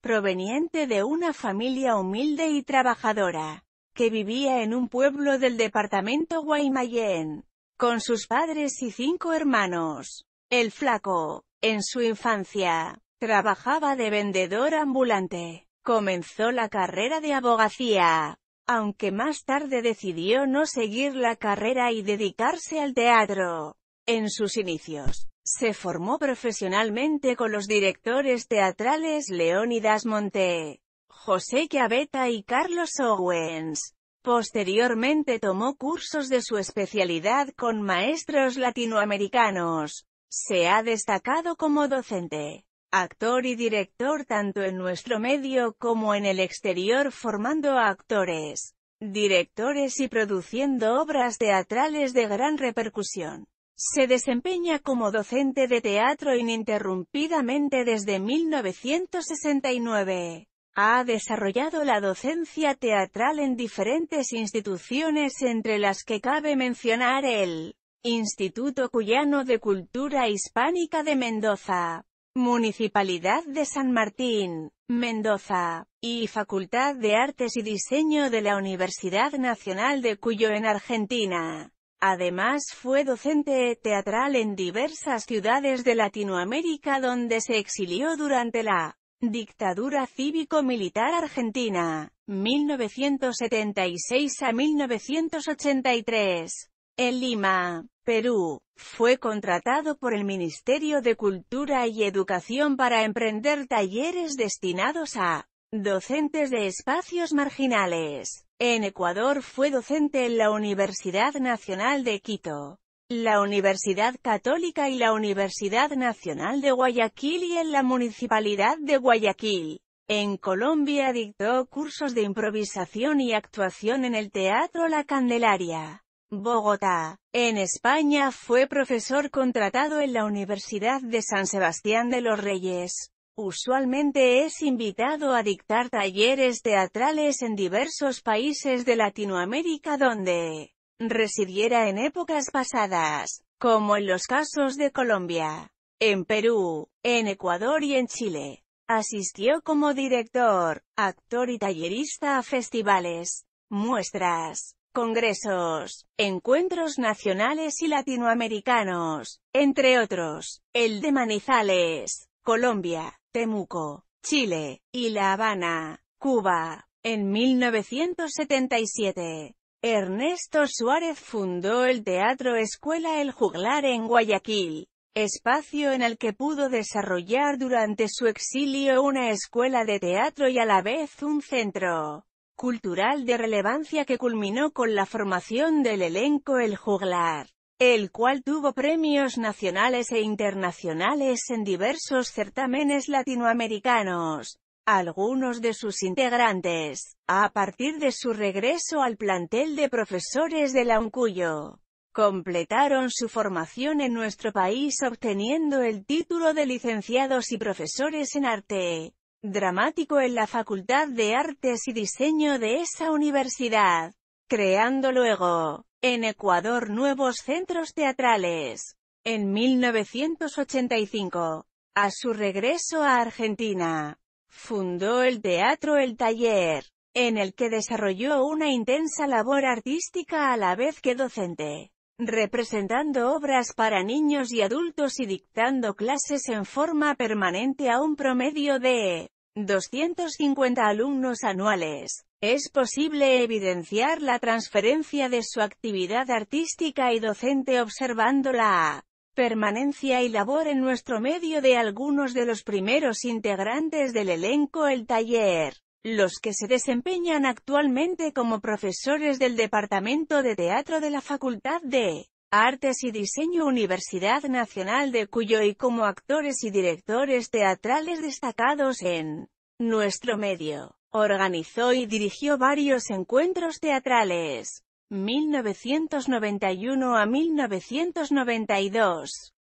proveniente de una familia humilde y trabajadora, que vivía en un pueblo del departamento Guaymallén, con sus padres y cinco hermanos. El flaco, en su infancia, trabajaba de vendedor ambulante. Comenzó la carrera de abogacía, aunque más tarde decidió no seguir la carrera y dedicarse al teatro. En sus inicios, se formó profesionalmente con los directores teatrales Leónidas Monte, José Chiaveta y Carlos Owens. Posteriormente tomó cursos de su especialidad con maestros latinoamericanos. Se ha destacado como docente, actor y director tanto en nuestro medio como en el exterior formando actores, directores y produciendo obras teatrales de gran repercusión. Se desempeña como docente de teatro ininterrumpidamente desde 1969. Ha desarrollado la docencia teatral en diferentes instituciones entre las que cabe mencionar el Instituto Cuyano de Cultura Hispánica de Mendoza, Municipalidad de San Martín, Mendoza, y Facultad de Artes y Diseño de la Universidad Nacional de Cuyo en Argentina. Además fue docente teatral en diversas ciudades de Latinoamérica donde se exilió durante la Dictadura cívico-militar argentina, 1976 a 1983. En Lima, Perú, fue contratado por el Ministerio de Cultura y Educación para emprender talleres destinados a docentes de espacios marginales. En Ecuador fue docente en la Universidad Nacional de Quito, la Universidad Católica y la Universidad Nacional de Guayaquil y en la Municipalidad de Guayaquil. En Colombia dictó cursos de improvisación y actuación en el Teatro La Candelaria, Bogotá. En España fue profesor contratado en la Universidad de San Sebastián de los Reyes. Usualmente es invitado a dictar talleres teatrales en diversos países de Latinoamérica donde residiera en épocas pasadas, como en los casos de Colombia, en Perú, en Ecuador y en Chile. Asistió como director, actor y tallerista a festivales, muestras, congresos, encuentros nacionales y latinoamericanos, entre otros, el de Manizales. Colombia, Temuco, Chile, y La Habana, Cuba. En 1977, Ernesto Suárez fundó el Teatro Escuela El Juglar en Guayaquil, espacio en el que pudo desarrollar durante su exilio una escuela de teatro y a la vez un centro cultural de relevancia que culminó con la formación del elenco El Juglar el cual tuvo premios nacionales e internacionales en diversos certámenes latinoamericanos. Algunos de sus integrantes, a partir de su regreso al plantel de profesores de la UNCUYO, completaron su formación en nuestro país obteniendo el título de licenciados y profesores en arte dramático en la Facultad de Artes y Diseño de esa universidad, creando luego en Ecuador nuevos centros teatrales. En 1985, a su regreso a Argentina, fundó el Teatro El Taller, en el que desarrolló una intensa labor artística a la vez que docente, representando obras para niños y adultos y dictando clases en forma permanente a un promedio de 250 alumnos anuales. Es posible evidenciar la transferencia de su actividad artística y docente observando la permanencia y labor en nuestro medio de algunos de los primeros integrantes del elenco El Taller, los que se desempeñan actualmente como profesores del Departamento de Teatro de la Facultad de Artes y Diseño Universidad Nacional de Cuyo y como actores y directores teatrales destacados en nuestro medio. Organizó y dirigió varios encuentros teatrales. 1991 a 1992.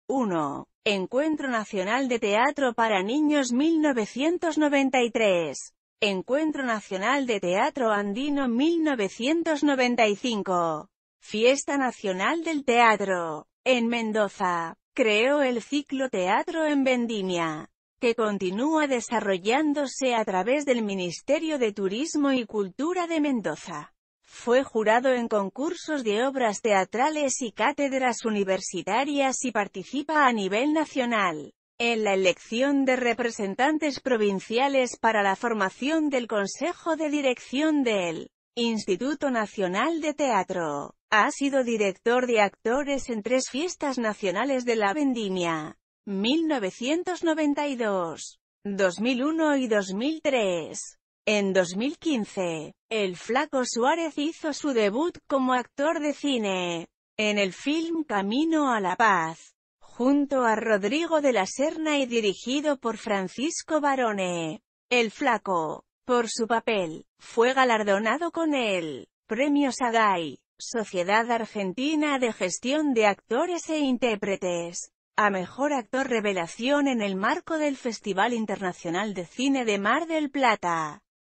1. Encuentro Nacional de Teatro para Niños 1993. Encuentro Nacional de Teatro Andino 1995. Fiesta Nacional del Teatro. En Mendoza. Creó el ciclo Teatro en Vendimia que continúa desarrollándose a través del Ministerio de Turismo y Cultura de Mendoza. Fue jurado en concursos de obras teatrales y cátedras universitarias y participa a nivel nacional en la elección de representantes provinciales para la formación del Consejo de Dirección del Instituto Nacional de Teatro. Ha sido director de actores en tres fiestas nacionales de la vendimia. 1992, 2001 y 2003. En 2015, el flaco Suárez hizo su debut como actor de cine, en el film Camino a la Paz, junto a Rodrigo de la Serna y dirigido por Francisco Barone. El flaco, por su papel, fue galardonado con el Premio Sagay, Sociedad Argentina de Gestión de Actores e Intérpretes a Mejor Actor Revelación en el marco del Festival Internacional de Cine de Mar del Plata.